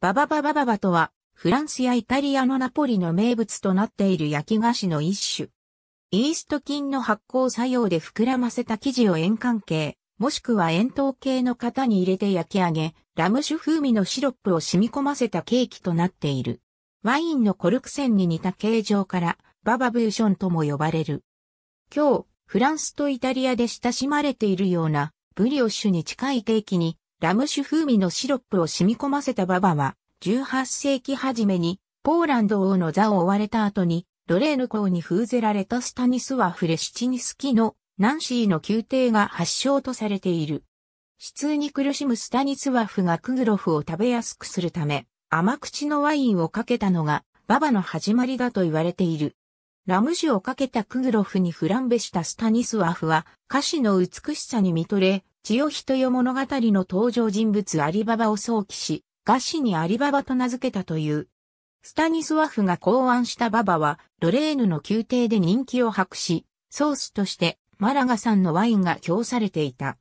ババババババとは、フランスやイタリアのナポリの名物となっている焼き菓子の一種。イースト菌の発酵作用で膨らませた生地を円環形、もしくは円筒形の型に入れて焼き上げ、ラム酒風味のシロップを染み込ませたケーキとなっている。ワインのコルクンに似た形状から、ババブーションとも呼ばれる。今日、フランスとイタリアで親しまれているような、ブリオッシュに近いケーキに、ラム酒風味のシロップを染み込ませたババは、18世紀初めに、ポーランド王の座を追われた後に、ロレーヌ公に封ぜられたスタニスワフレシチニスキのナンシーの宮廷が発祥とされている。死痛に苦しむスタニスワフがクグロフを食べやすくするため、甘口のワインをかけたのが、ババの始まりだと言われている。ラム酒をかけたクグロフにフランベしたスタニスワフは、歌詞の美しさに見とれ、千代人よ物語の登場人物アリババを想起し、餓死にアリババと名付けたという。スタニスワフが考案したババは、ロレーヌの宮廷で人気を博し、ソースとしてマラガ産のワインが供されていた。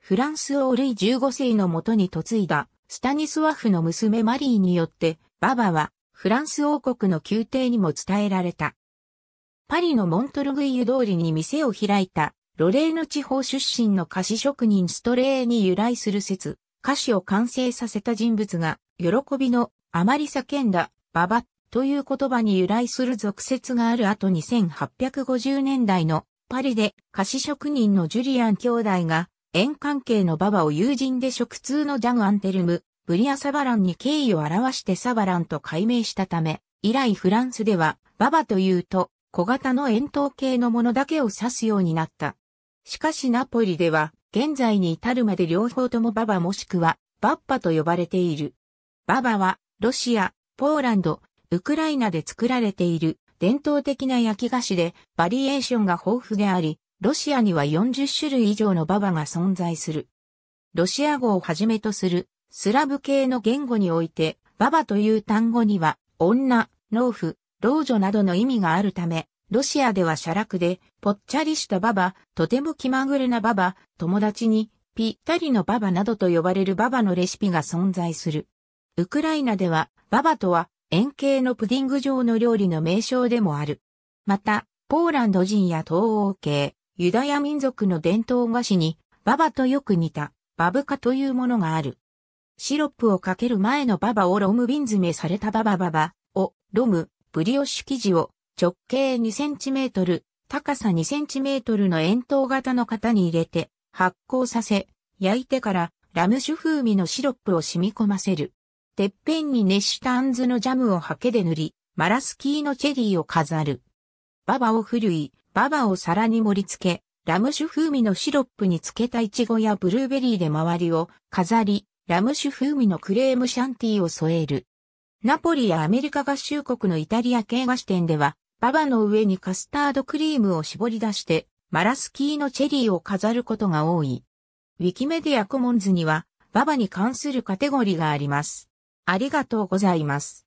フランス王類15世のもとに嫁いだ、スタニスワフの娘マリーによって、ババは、フランス王国の宮廷にも伝えられた。パリのモントルグイユ通りに店を開いた、ロレーヌ地方出身の菓子職人ストレーに由来する説、菓子を完成させた人物が、喜びのあまり叫んだ、ババという言葉に由来する俗説がある後2850年代のパリで菓子職人のジュリアン兄弟が、縁関係のババを友人で食通のジャグアンテルム、ブリア・サバランに敬意を表してサバランと改名したため、以来フランスでは、ババというと、小型の円筒形のものだけを指すようになった。しかしナポリでは、現在に至るまで両方ともババもしくは、バッパと呼ばれている。ババは、ロシア、ポーランド、ウクライナで作られている伝統的な焼き菓子でバリエーションが豊富であり、ロシアには40種類以上のババが存在する。ロシア語をはじめとするスラブ系の言語において、ババという単語には女、農夫、老女などの意味があるため、ロシアでは写楽で、ぽっちゃりしたババ、とても気まぐれなババ、友達に、ぴったりのババなどと呼ばれるババのレシピが存在する。ウクライナでは、ババとは、円形のプディング状の料理の名称でもある。また、ポーランド人や東欧系、ユダヤ民族の伝統菓子に、ババとよく似た、バブカというものがある。シロップをかける前のババをロム瓶詰めされたババババをロム、ブリオッシュ生地を直径 2cm、高さ 2cm の円筒型の型に入れて発酵させ、焼いてからラム酒風味のシロップを染み込ませる。てっぺんに熱したあんずのジャムをハケで塗り、マラスキーのチェリーを飾る。ババをふるい、ババを皿に盛り付け、ラム酒風味のシロップに漬けたイチゴやブルーベリーで周りを飾り、ラム酒風味のクレームシャンティーを添える。ナポリやアメリカ合衆国のイタリア系菓子店では、ババの上にカスタードクリームを絞り出して、マラスキーのチェリーを飾ることが多い。ウィキメディアコモンズには、ババに関するカテゴリーがあります。ありがとうございます。